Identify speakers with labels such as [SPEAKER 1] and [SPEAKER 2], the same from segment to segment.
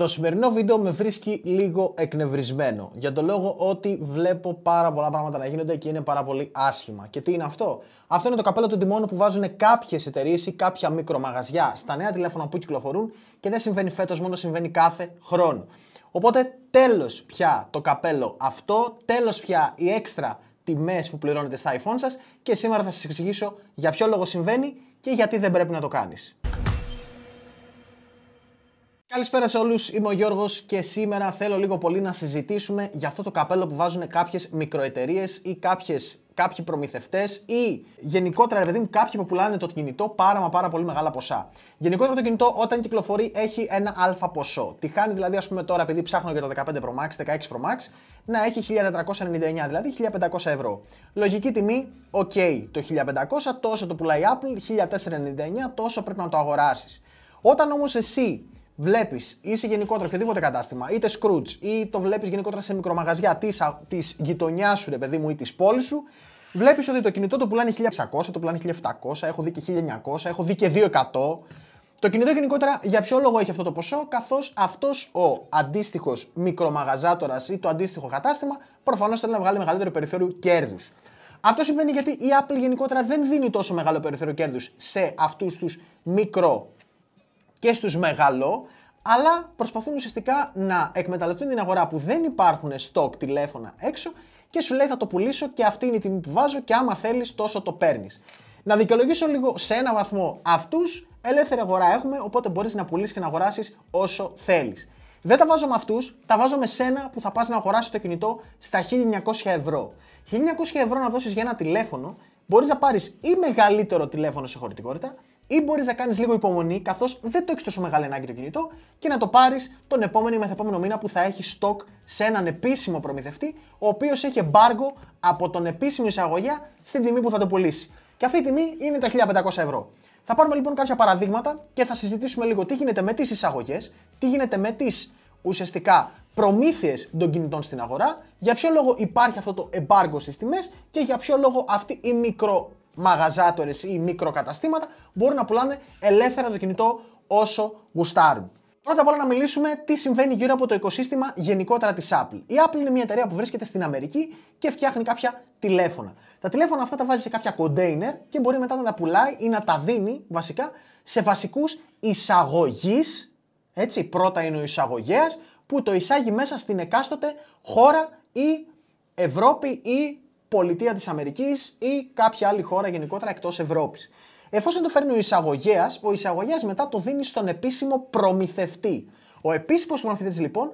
[SPEAKER 1] Το σημερινό βίντεο με βρίσκει λίγο εκνευρισμένο για το λόγο ότι βλέπω πάρα πολλά πράγματα να γίνονται και είναι πάρα πολύ άσχημα. Και τι είναι αυτό. Αυτό είναι το καπέλο του τιμών που βάζουν κάποιες εταιρείες ή κάποια μικρομαγαζιά στα νέα τηλέφωνα που κυκλοφορούν και δεν συμβαίνει φέτος, μόνο συμβαίνει κάθε χρόνο. Οπότε τέλος πια το καπέλο αυτό, τέλος πια οι έξτρα τιμές που πληρώνετε στα iPhone σας και σήμερα θα σας εξηγήσω για ποιο λόγο συμβαίνει και γιατί δεν πρέπει να το κάνεις. Καλησπέρα σε όλους, είμαι ο Γιώργος και σήμερα θέλω λίγο πολύ να συζητήσουμε για αυτό το καπέλο που βάζουν κάποιες μικροεταιρείες ή κάποιες, κάποιοι προμηθευτές ή γενικότερα, παιδί μου, κάποιοι που πουλάνε το κινητό πάρα μα πάρα πολύ μεγάλα ποσά. Γενικότερα το κινητό όταν κυκλοφορεί έχει ένα αλφα ποσό. Τη χάνει δηλαδή, ας πούμε τώρα, επειδή ψάχνω για το 15 Pro Max, 16 Pro Max, να έχει 1499, δηλαδή 1500 ευρώ. Λογική τιμή, οκ, το 1500 τόσο το πουλάει Apple, 1499 τόσο πρέπει να το αγοράσεις. Όταν όμως εσύ βλέπεις ή σε γενικότερα οποιοδήποτε κατάστημα, είτε Scrooge, ή το βλέπεις γενικότερα σε μικρομαγαζιά της γειτονιάς σου, ρε παιδί μου, ή της πόλης σου, βλέπεις ότι το κινητό το πουλάνε 1600, το πουλάνε 1700, έχω δει και 1900, έχω δει και 200. Το κινητό γενικότερα για ποιο λόγο έχει αυτό το ποσό, καθώς αυτός ο αντίστοιχος μικρομαγαζάτορας ή το αντίστοιχο κατάστημα προφανώς θέλει να βγάλει μεγαλύτερο περιθώριο κέρδους. Αυτό συμβαίνει γιατί η Apple γενικότερα δεν δίνει τόσο μεγάλο περιθώριο κέρδους σε αυτούς τους μικρο και στους μεγαλό, αλλά προσπαθούν ουσιαστικά να εκμεταλλευτούν την αγορά που δεν υπάρχουν stock τηλέφωνα έξω και σου λέει θα το πουλήσω και αυτή είναι η τιμή που βάζω και άμα θέλεις τόσο το παίρνεις. Να δικαιολογήσω λίγο σε ένα βαθμό αυτούς, ελεύθερη αγορά έχουμε, οπότε μπορείς να πουλήσεις και να αγοράσεις όσο θέλεις. Δεν τα βάζω με αυτούς, τα βάζω με σένα που θα πας να αγοράσεις το κινητό στα 1900 ευρώ. 1900 ευρώ να δώσεις για ένα τηλέφωνο, μπορείς να πάρεις ή μεγαλύτερο τηλέφωνο σε χωρητικότητα ή μπορείς να κάνεις λίγο υπομονή, καθώς δεν το έχεις τόσο μεγάλο ανάγκη το κινητό και να το πάρεις τον επόμενο ή μεθεπόμενο μήνα που θα έχεις stock σε έναν επίσημο προμηθευτή, ο οποίος έχει εμπάργκο από τον επίσημο εισαγωγέα στην τιμή που θα το πουλήσει. Και αυτή η τιμή είναι τα 1500 ευρώ. Θα πάρουμε λοιπόν κάποια παραδείγματα και θα συζητήσουμε λίγο τι γίνεται με τις εισαγωγές, τι γίνεται με τις ουσιαστικά προμήθειες των κινητών στην αγορά, για ποιο λόγο υπάρχει αυτό το εμπάργκο στις τιμές και για ποιο λόγο αυτή η μικρο Μαγαζάτορες ή μικροκαταστήματα μπορούν να πουλάνε ελεύθερα το κινητό όσο γουστάρουν. Πρώτα απ' όλα να μιλήσουμε τι συμβαίνει γύρω από το οικοσύστημα γενικότερα της Apple. Η Apple είναι μια εταιρεία που βρίσκεται στην Αμερική και φτιάχνει κάποια τηλέφωνα. Τα τηλέφωνα αυτά τα βάζει σε κάποια κοντέινερ και μπορεί μετά να τα πουλάει ή να τα δίνει βασικά σε βασικούς εισαγωγείς. Έτσι, πρώτα είναι ο εισαγωγέας που το εισάγει μέσα στην εκάστοτε χώρα ή Ευρώπη ή πολιτεία της Αμερικής ή κάποια άλλη χώρα γενικότερα εκτός Ευρώπης. Εφόσον το φέρνει ο εισαγωγέας, ο εισαγωγέας μετά το δίνει στον επίσημο προμηθευτή. Ο επίσημος προμηθευτής λοιπόν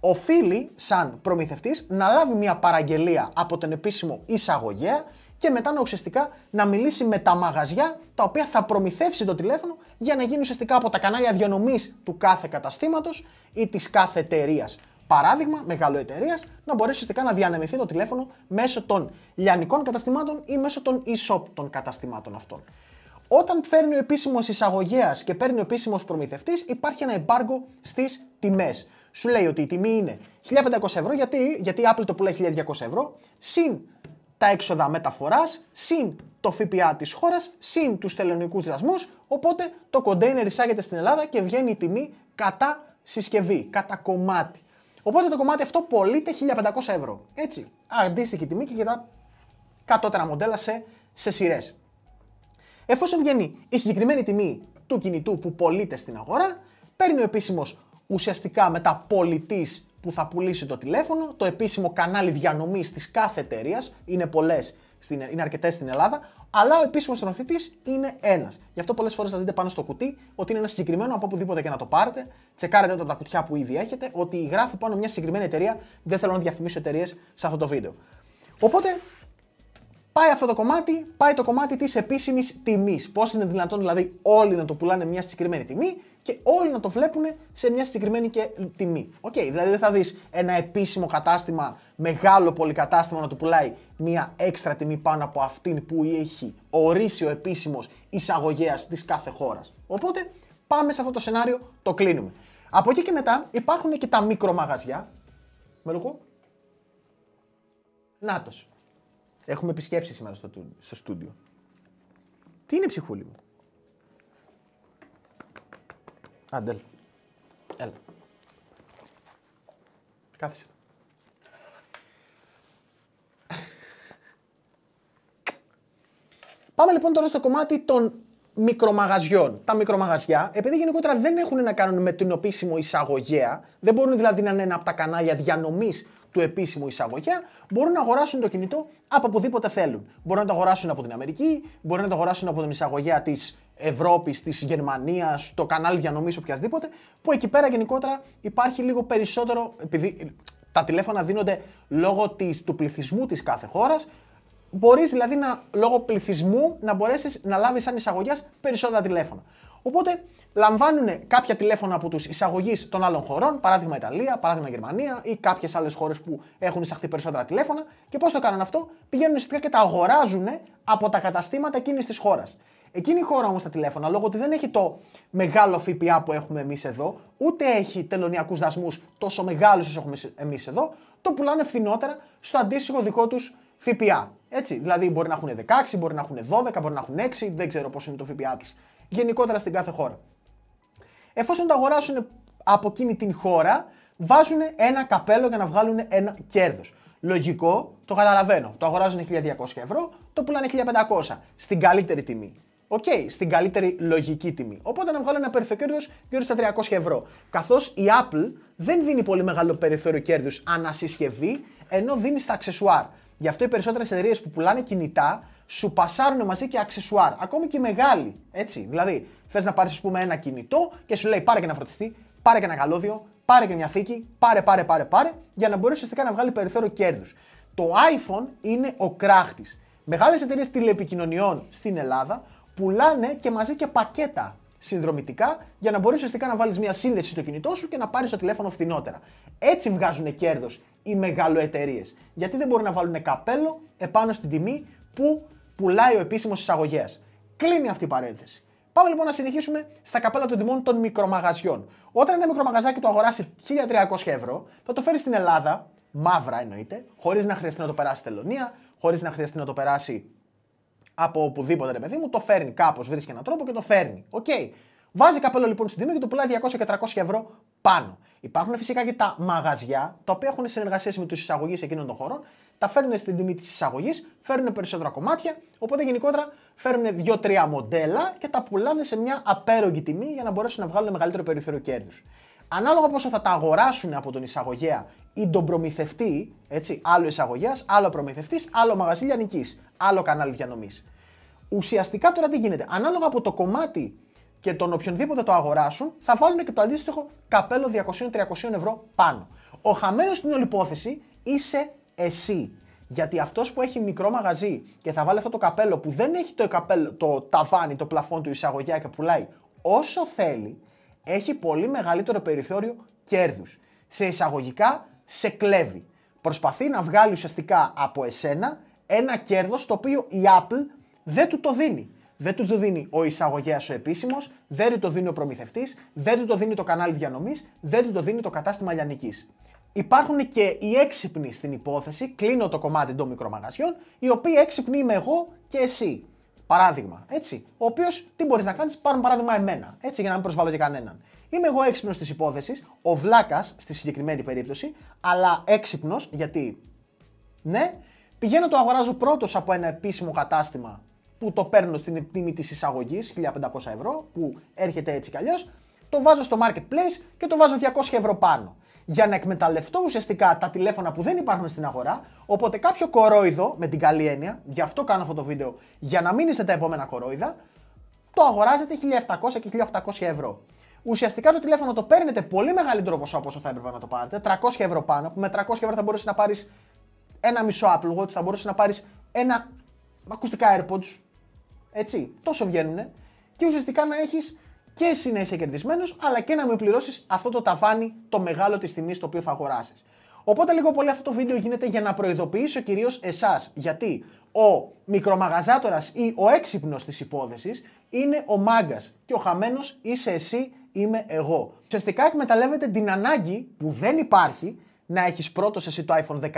[SPEAKER 1] οφείλει, σαν προμηθευτής, να λάβει μια παραγγελία από τον επίσημο εισαγωγέα και μετά να ουσιαστικά να μιλήσει με τα μαγαζιά τα οποία θα προμηθεύσει το τηλέφωνο για να γίνει ουσιαστικά από τα κανάλια διανομής του κάθε καταστήματος ή της κάθε εταιρείας παράδειγμα μεγάλο εταιρείας, να μπορέσει να διανεμηθεί το τηλέφωνο μέσω των λιανικών καταστημάτων ή μέσω των e-shop των καταστημάτων αυτών. Όταν φέρνει ο επίσημος εισαγωγέας και παίρνει ο επίσημος προμηθευτής, υπάρχει ένα εμπάργκο στις τιμές. Σου λέει ότι η τιμή είναι 1500 ευρώ, γιατί, γιατί η Apple το πουλάει 1200 ευρώ, συν τα έξοδα μεταφοράς, συν το ΦΠΑ της χώρας, συν τους θελονικού δασμούς. Οπότε το κοντέινερ εισάγεται στην Ελλάδα και βγαίνει η τιμή κατά συσκευή, κατά κομμάτι. Οπότε το κομμάτι αυτό πωλείται 1500 ευρώ. Έτσι. Αντίστοιχη τιμή και για τα κατώτερα μοντέλα σε, σε σειρές. Εφόσον βγαίνει η συγκεκριμένη τιμή του κινητού που πωλείται στην αγορά, παίρνει ο επίσημος ουσιαστικά μετά που θα πουλήσει το τηλέφωνο, το επίσημο κανάλι διανομής της κάθε εταιρείας. Είναι πολλές στην, είναι αρκετές στην Ελλάδα, αλλά ο επίσημος τροφητή είναι ένας. Γι' αυτό πολλές φορές θα δείτε πάνω στο κουτί ότι είναι ένα συγκεκριμένο από οπουδήποτε και να το πάρετε. Τσεκάρετε όταν τα κουτιά που ήδη έχετε ότι γράφει πάνω μια συγκεκριμένη εταιρεία. Δεν θέλω να διαφημίσω εταιρείες σε αυτό το βίντεο. Οπότε Πάει αυτό το κομμάτι, πάει το κομμάτι της επίσημης τιμής. Πώς είναι δυνατόν δηλαδή όλοι να το πουλάνε μια συγκεκριμένη τιμή και όλοι να το βλέπουν σε μια συγκεκριμένη τιμή. Οκ, okay, δηλαδή δεν θα δεις ένα επίσημο κατάστημα μεγάλο πολυκατάστημα να του πουλάει μια έξτρα τιμή πάνω από αυτήν που έχει ορίσει ο επίσημος εισαγωγέας της κάθε χώρας. Οπότε πάμε σε αυτό το σενάριο, το κλείνουμε. Από εκεί και μετά υπάρχουν και τα μικρομαγαζιά. Με λόγο. Νάτος. Έχουμε επισκέψει σήμερα στο, στο στούντιο. Τι είναι ψυχούλη μου. Αντέλ. Έλα. Κάθισε. Πάμε λοιπόν τώρα στο κομμάτι των μικρομαγαζιών. Τα μικρομαγαζιά, επειδή γενικότερα δεν έχουν να κάνουν με την επίσημο εισαγωγέα, δεν μπορούν δηλαδή να είναι ένα από τα κανάλια διανομής του επίσημου εισαγωγέα, μπορούν να αγοράσουν το κινητό από οπουδήποτε θέλουν. Μπορούν να το αγοράσουν από την Αμερική, μπορούν να το αγοράσουν από την εισαγωγέα της Ευρώπης, της Γερμανίας, το κανάλι διανομής οποιασδήποτε, που εκεί πέρα γενικότερα υπάρχει λίγο περισσότερο, επειδή τα τηλέφωνα δίνονται λόγω της, του πληθυσμού της κάθε χώρας. Μπορείς δηλαδή να, λόγω πληθυσμού να μπορέσεις να λάβεις σαν εισαγωγέας περισσότερα τηλέφωνα. Οπότε λαμβάνουν κάποια τηλέφωνα από τους εισαγωγείς των άλλων χωρών, παράδειγμα Ιταλία, παράδειγμα Γερμανία ή κάποιες άλλες χώρες που έχουν εισαχθεί περισσότερα τηλέφωνα. Και πώς το κάνουν αυτό, πηγαίνουν ουσιαστικά και τα αγοράζουν από τα καταστήματα εκείνης της χώρας. Εκείνη η χώρα όμως τα τηλέφωνα, λόγω ότι δεν έχει το μεγάλο ΦΠΑ που έχουμε εμείς εδώ, ούτε έχει τελωνιακούς δασμούς τόσο μεγάλους όσο έχουμε εμείς εδώ, το πουλάνε φθηνότερα στο αντίστοιχο δικό τους ΦΠΑ. Έτσι, δηλαδή μπορεί να έχουν 16, μπορεί να έχουν 12, μπορεί να έχουν 6, δεν ξέρω πώς είναι το ΦΠΑ τους. Γενικότερα στην κάθε χώρα. Εφόσον το αγοράσουν από εκείνη την χώρα, βάζουν ένα καπέλο για να βγάλουν ένα κέρδος. Λογικό, το καταλαβαίνω. Το αγοράζουν 1200 ευρώ, το πουλάνε 1500 στην καλύτερη τιμή. Οκ, στην καλύτερη λογική τιμή. Οπότε να βγάλουν ένα περιθώριο κέρδος γύρω στα 300 ευρώ. Καθώς η Apple δεν δίνει πολύ μεγάλο περιθώριο κέρδους ανασυσκευή, ενώ δίνει στα αξεσουάρ. Γι' αυτό οι περισσότερες εταιρείες που πουλάνε κινητά σου πασάρουν μαζί και αξεσουάρ. Ακόμη και μεγάλοι. Έτσι. Δηλαδή, θες να πάρεις, ας πούμε, ένα κινητό και σου λέει πάρε και ένα φροντιστή, πάρε και ένα καλώδιο, πάρε και μια φύκη, πάρε, πάρε, πάρε, πάρε, για να μπορείς ουσιαστικά να βγάλει περιθώριο κέρδους. Το iPhone είναι ο κράχτης. Μεγάλες εταιρείες τηλεπικοινωνιών στην Ελλάδα πουλάνε και μαζί και πακέτα συνδρομητικά για να μπορείς ουσιαστικά να βάλεις μια σύνδεση στο κινητό σου και να πάρεις το τηλέφωνο φθηνότερα. Έτσι βγάζουν κέρδος οι μεγαλοεταιρείες. Γιατί δεν μπορούν να βάλουν καπέλο επάνω στην τιμή που πουλάει ο επίσημος εισαγωγέας. Κλείνει αυτή η παρένθεση. Πάμε λοιπόν να συνεχίσουμε στα καπέλα των τιμών των μικρομαγαζιών. Όταν ένα μικρομαγαζάκι το αγοράσει 1300 ευρώ, θα το φέρει στην Ελλάδα, μαύρα εννοείται, χωρίς να χρειαστεί να το περάσει τελωνία, χωρίς να χρειαστεί να το περάσει από οπουδήποτε ρε παιδί μου, το φέρνει κάπως, βρίσκει έναν τρόπο και το φέρνει. Οκ. Βάζει καπέλο λοιπόν στην τιμή και το πουλάει 200 300 ευρώ πάνω. Υπάρχουν φυσικά και τα μαγαζιά, τα οποία έχουν συνεργασίες με τους εισαγωγείς εκείνων των χωρών, τα φέρνουν στην τιμή της εισαγωγής, φέρνουν περισσότερα κομμάτια. Οπότε γενικότερα φέρνουν 2-3 μοντέλα και τα πουλάνε σε μια απέρογη τιμή για να μπορέσουν να βγάλουν μεγαλύτερο περιθώριο κέρδους. Ανάλογα πόσο θα τα αγοράσουν από τον εισαγωγέα ή τον προμηθευτή, έτσι, άλλο εισαγωγέας, άλλο προμηθευτής, άλλο μαγαζί λιανικής, άλλο κανάλι διανομής. Ουσιαστικά τώρα τι γίνεται, ανάλογα από το κομμάτι και τον οποιονδήποτε το αγοράσουν θα βάλουν και το αντίστοιχο καπέλο 200-300 ευρώ πάνω. Ο χαμένος στην όλη υπόθεση είσαι εσύ. Γιατί αυτός που έχει μικρό μαγαζί και θα βάλει αυτό το καπέλο που δεν έχει το, καπέλο, το ταβάνι, το πλαφόν του εισαγωγιά και πουλάει όσο θέλει, έχει πολύ μεγαλύτερο περιθώριο κέρδους. Σε εισαγωγικά σε κλέβει. Προσπαθεί να βγάλει ουσιαστικά από εσένα ένα κέρδος το οποίο η Apple δεν του το δίνει. Δεν του το δίνει ο εισαγωγέας ο επίσημος, δεν του το δίνει ο προμηθευτής, δεν του το δίνει το κανάλι διανομής, δεν του το δίνει το κατάστημα λιανικής. Υπάρχουν και οι έξυπνοι στην υπόθεση, κλείνω το κομμάτι των μικρομαγαζιών, οι οποίοι έξυπνοι είμαι εγώ και εσύ. Παράδειγμα, έτσι. Ο οποίος τι μπορείς να κάνεις, πάρουν παράδειγμα εμένα, έτσι, για να μην προσβάλλω και κανέναν. Είμαι εγώ έξυπνος της υπόθεσης, ο βλάκας στη συγκεκριμένη περίπτωση, αλλά έξυπνος γιατί. Ναι, πηγαίνω το αγοράζω πρώτος από ένα επίσημο κατάστημα που το παίρνω στην τιμή της εισαγωγής, 1500 ευρώ, που έρχεται έτσι κι αλλιώς, το βάζω στο marketplace και το βάζω 200 ευρώ πάνω. Για να εκμεταλλευτώ ουσιαστικά τα τηλέφωνα που δεν υπάρχουν στην αγορά, οπότε κάποιο κορόιδο, με την καλή έννοια, γι' αυτό κάνω αυτό το βίντεο, για να μην είστε τα επόμενα κορόιδα, το αγοράζετε 1700 και 1800 ευρώ. Ουσιαστικά το τηλέφωνο το παίρνετε πολύ μεγαλύτερο ποσό από όσο θα έπρεπε να το πάρετε, 300 ευρώ πάνω, που με 300 ευρώ θα μπορούσε να πάρεις ένα μισό Apple Watch, θα μπορούσε να πάρεις ένα ακουστικά AirPods, έτσι, τόσο βγαίνουνε. Και ουσιαστικά να έχεις και εσύ να είσαι κερδισμένος, αλλά και να μην πληρώσεις αυτό το ταβάνι το μεγάλο της τιμή το οποίο θα αγοράσεις. Οπότε λίγο πολύ αυτό το βίντεο γίνεται για να προειδοποιήσω κυρίως εσάς. Γιατί ο μικρομαγαζάτορας ή ο έξυπνος της υπόθεσης είναι ο μάγκας και ο χαμένος είσαι εσύ, είμαι εγώ. Ουσιαστικά εκμεταλλεύεται την ανάγκη που δεν υπάρχει να έχεις πρώτο εσύ το iPhone 16,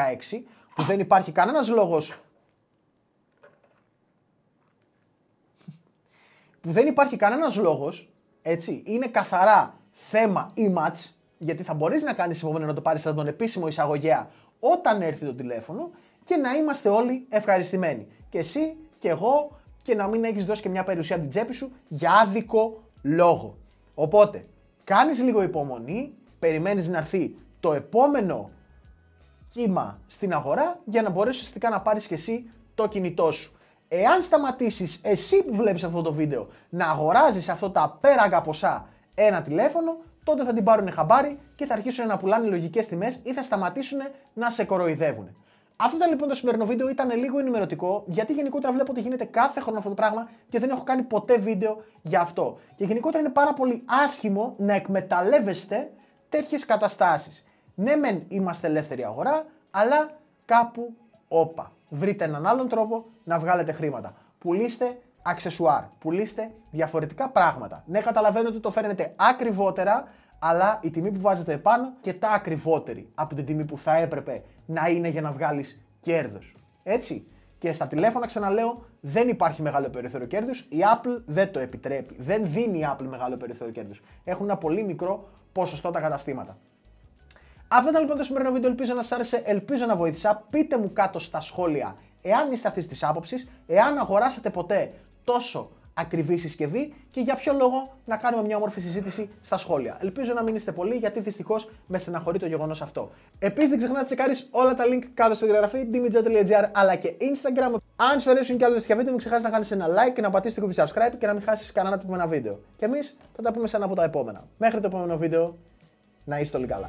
[SPEAKER 1] που δεν υπάρχει κανένας λόγος που δεν υπάρχει κανένας λόγος, έτσι, είναι καθαρά θέμα ή match, γιατί θα μπορείς να κάνεις επόμενο να το πάρεις σαν τον επίσημο εισαγωγέα όταν έρθει το τηλέφωνο και να είμαστε όλοι ευχαριστημένοι. Και εσύ και εγώ και να μην έχεις δώσει και μια περιουσία από την τσέπη σου για άδικο λόγο. Οπότε, κάνεις λίγο υπομονή, περιμένεις να έρθει το επόμενο κύμα στην αγορά για να μπορέσει ουσιαστικά να πάρεις και εσύ το κινητό σου. Εάν σταματήσεις εσύ που βλέπεις αυτό το βίντεο να αγοράζεις αυτό τα πέρακα ποσά ένα τηλέφωνο, τότε θα την πάρουν χαμπάρι και θα αρχίσουν να πουλάνε λογικές τιμές ή θα σταματήσουν να σε κοροϊδεύουν. Αυτό ήταν λοιπόν το σημερινό βίντεο, ήταν λίγο ενημερωτικό, γιατί γενικότερα βλέπω ότι γίνεται κάθε χρόνο αυτό το πράγμα και δεν έχω κάνει ποτέ βίντεο για αυτό. Και γενικότερα είναι πάρα πολύ άσχημο να εκμεταλλεύεστε τέτοιες καταστάσεις. Ναι, μεν είμαστε ελεύθερη αγορά, αλλά κάπου όπα βρείτε έναν άλλον τρόπο να βγάλετε χρήματα. Πουλήστε αξεσουάρ, πουλήστε διαφορετικά πράγματα. Ναι, καταλαβαίνω ότι το φέρνετε ακριβότερα, αλλά η τιμή που βάζετε επάνω και τα ακριβότερη από την τιμή που θα έπρεπε να είναι για να βγάλεις κέρδος. Έτσι. Και στα τηλέφωνα ξαναλέω, δεν υπάρχει μεγάλο περιθώριο κέρδους. Η Apple δεν το επιτρέπει. Δεν δίνει η Apple μεγάλο περιθώριο κέρδους. Έχουν ένα πολύ μικρό ποσοστό τα καταστήματα. Αυτό ήταν λοιπόν το σημερινό βίντεο. Ελπίζω να σας άρεσε, ελπίζω να βοήθησα. Πείτε μου κάτω στα σχόλια εάν είστε αυτής της άποψης, εάν αγοράσατε ποτέ τόσο ακριβή συσκευή και για ποιο λόγο να κάνουμε μια όμορφη συζήτηση στα σχόλια. Ελπίζω να μην είστε πολλοί γιατί δυστυχώς με στεναχωρεί το γεγονός αυτό. Επίσης, δεν ξεχνά να τσεκάρεις όλα τα link κάτω στην περιγραφή dimitjo.gr αλλά και Instagram. Αν σου αρέσουν και άλλες συσκευέ, μην ξεχάσεις να κάνεις ένα like και να πατήσεις το κουμπί subscribe και να μην χάσεις κανένα από ένα βίντεο. Και εμείς θα τα πούμε σε ένα από τα επόμενα. Μέχρι το επόμενο βίντεο, να είστε όλοι καλά.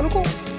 [SPEAKER 1] 놀고